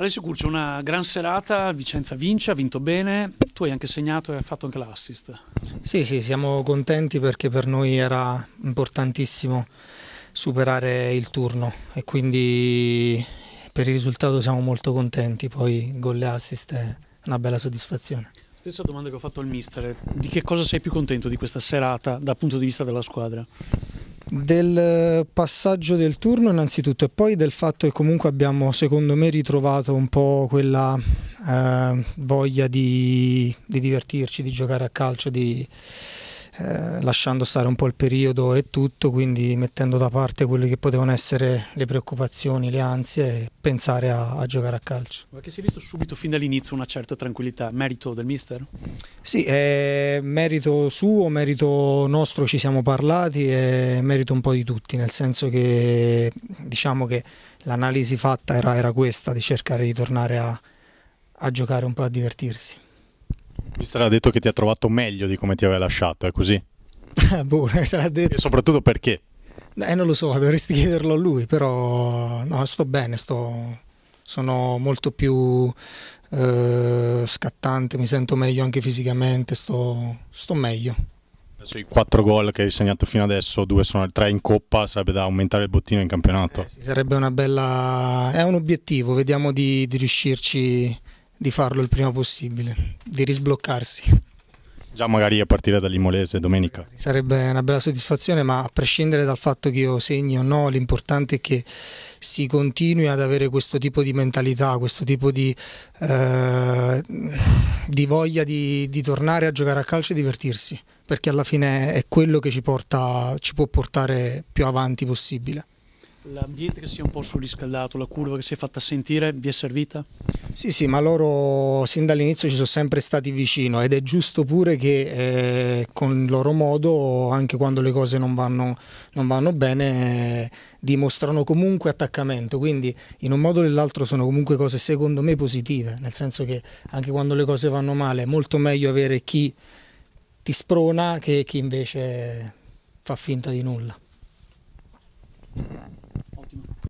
Alessio Curcio, una gran serata, Vicenza vince, ha vinto bene, tu hai anche segnato e hai fatto anche l'assist. Sì, sì, siamo contenti perché per noi era importantissimo superare il turno e quindi per il risultato siamo molto contenti, poi gol e assist è una bella soddisfazione. Stessa domanda che ho fatto al mister, di che cosa sei più contento di questa serata dal punto di vista della squadra? Del eh, passaggio del turno innanzitutto e poi del fatto che comunque abbiamo secondo me ritrovato un po' quella eh, voglia di, di, divertirci, di giocare a calcio, di, eh, lasciando stare un po' il periodo e tutto, quindi mettendo da parte quelle che potevano essere le preoccupazioni, le ansie e pensare a, a giocare a calcio. Perché si è visto subito fin dall'inizio una certa tranquillità, merito del mister? Sì, è merito suo, merito nostro, ci siamo parlati e merito un po' di tutti, nel senso che diciamo che l'analisi fatta era, era, questa, di cercare di tornare a, a giocare un po' a divertirsi. Mister ha detto che ti ha trovato meglio di come ti aveva lasciato, è così? boh, sarà detto. E soprattutto perché? Eh, non lo so, dovresti chiederlo a lui, però no, sto bene, sto sono molto più eh, scattante, mi sento meglio anche fisicamente, sto, sto meglio. Sui quattro gol che hai segnato fino adesso, due sono tre in coppa, sarebbe da aumentare il bottino in campionato. Eh, sì, sarebbe una bella. è un obiettivo, vediamo di, di riuscirci di farlo il prima possibile, di risbloccarsi. Già magari a partire dall'Imolese domenica. Sarebbe una bella soddisfazione, ma a prescindere dal fatto che io segni o no, l'importante è che si continui ad avere questo tipo di mentalità, questo tipo di, eh, di voglia di, di, tornare a giocare a calcio e divertirsi, perché alla fine è quello che ci, porta, ci può portare più avanti possibile. L'ambiente che si è un po' surriscaldato, la curva che si è fatta sentire, vi è servita? Sì, sì, ma loro sin dall'inizio ci sono sempre stati vicino ed è giusto pure che eh, con il loro modo, anche quando le cose non vanno, non vanno bene, eh, dimostrano comunque attaccamento, quindi in un modo o nell'altro sono comunque cose secondo me positive, nel senso che anche quando le cose vanno male è molto meglio avere chi ti sprona che chi invece fa finta di nulla.